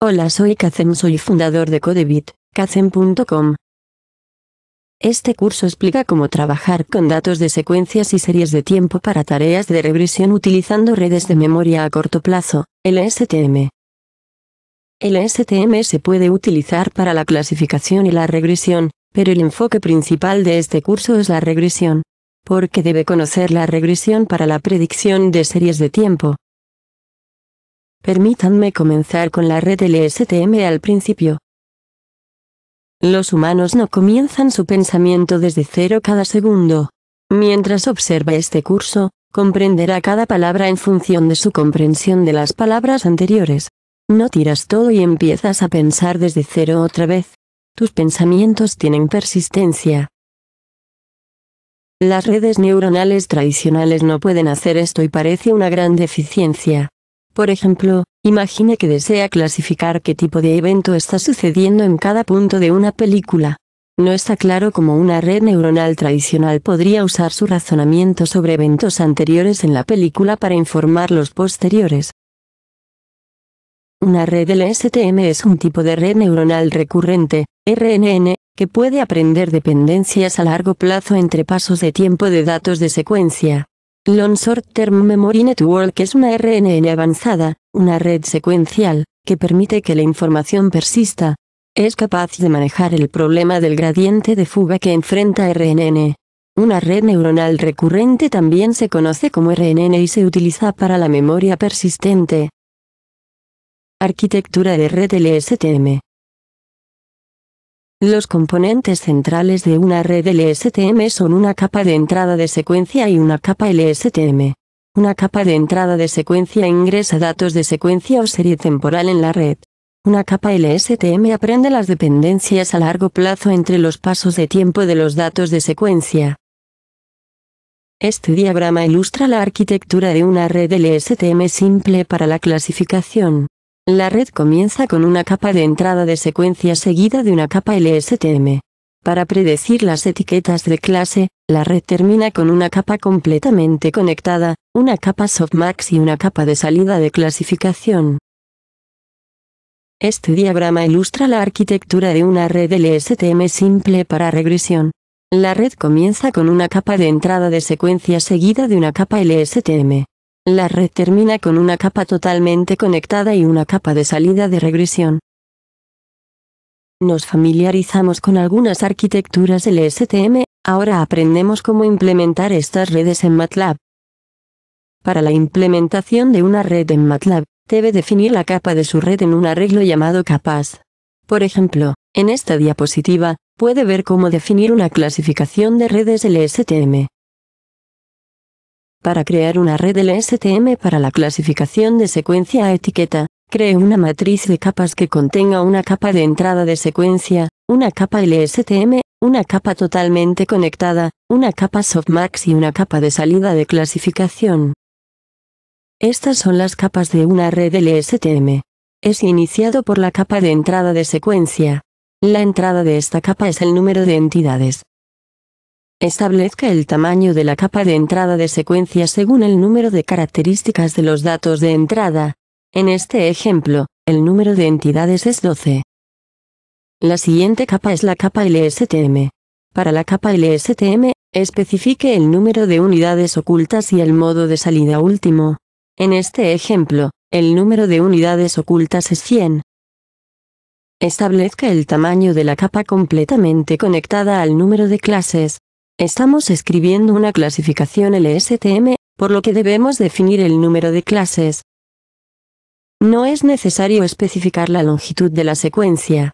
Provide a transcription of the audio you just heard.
Hola soy Kacem soy fundador de Codebit, kacem.com. Este curso explica cómo trabajar con datos de secuencias y series de tiempo para tareas de regresión utilizando redes de memoria a corto plazo, el STM. El STM se puede utilizar para la clasificación y la regresión, pero el enfoque principal de este curso es la regresión. Porque debe conocer la regresión para la predicción de series de tiempo, Permítanme comenzar con la red LSTM al principio. Los humanos no comienzan su pensamiento desde cero cada segundo. Mientras observa este curso, comprenderá cada palabra en función de su comprensión de las palabras anteriores. No tiras todo y empiezas a pensar desde cero otra vez. Tus pensamientos tienen persistencia. Las redes neuronales tradicionales no pueden hacer esto y parece una gran deficiencia. Por ejemplo, imagine que desea clasificar qué tipo de evento está sucediendo en cada punto de una película. No está claro cómo una red neuronal tradicional podría usar su razonamiento sobre eventos anteriores en la película para informar los posteriores. Una red LSTM es un tipo de red neuronal recurrente, RNN, que puede aprender dependencias a largo plazo entre pasos de tiempo de datos de secuencia. Long Short Term Memory Network es una RNN avanzada, una red secuencial, que permite que la información persista. Es capaz de manejar el problema del gradiente de fuga que enfrenta RNN. Una red neuronal recurrente también se conoce como RNN y se utiliza para la memoria persistente. Arquitectura de red LSTM los componentes centrales de una red LSTM son una capa de entrada de secuencia y una capa LSTM. Una capa de entrada de secuencia ingresa datos de secuencia o serie temporal en la red. Una capa LSTM aprende las dependencias a largo plazo entre los pasos de tiempo de los datos de secuencia. Este diagrama ilustra la arquitectura de una red LSTM simple para la clasificación. La red comienza con una capa de entrada de secuencia seguida de una capa LSTM. Para predecir las etiquetas de clase, la red termina con una capa completamente conectada, una capa softmax y una capa de salida de clasificación. Este diagrama ilustra la arquitectura de una red LSTM simple para regresión. La red comienza con una capa de entrada de secuencia seguida de una capa LSTM. La red termina con una capa totalmente conectada y una capa de salida de regresión. Nos familiarizamos con algunas arquitecturas LSTM, ahora aprendemos cómo implementar estas redes en MATLAB. Para la implementación de una red en MATLAB, debe definir la capa de su red en un arreglo llamado capas. Por ejemplo, en esta diapositiva, puede ver cómo definir una clasificación de redes LSTM. Para crear una red LSTM para la clasificación de secuencia a etiqueta, cree una matriz de capas que contenga una capa de entrada de secuencia, una capa LSTM, una capa totalmente conectada, una capa softmax y una capa de salida de clasificación. Estas son las capas de una red LSTM. Es iniciado por la capa de entrada de secuencia. La entrada de esta capa es el número de entidades. Establezca el tamaño de la capa de entrada de secuencia según el número de características de los datos de entrada. En este ejemplo, el número de entidades es 12. La siguiente capa es la capa LSTM. Para la capa LSTM, especifique el número de unidades ocultas y el modo de salida último. En este ejemplo, el número de unidades ocultas es 100. Establezca el tamaño de la capa completamente conectada al número de clases. Estamos escribiendo una clasificación LSTM, por lo que debemos definir el número de clases. No es necesario especificar la longitud de la secuencia.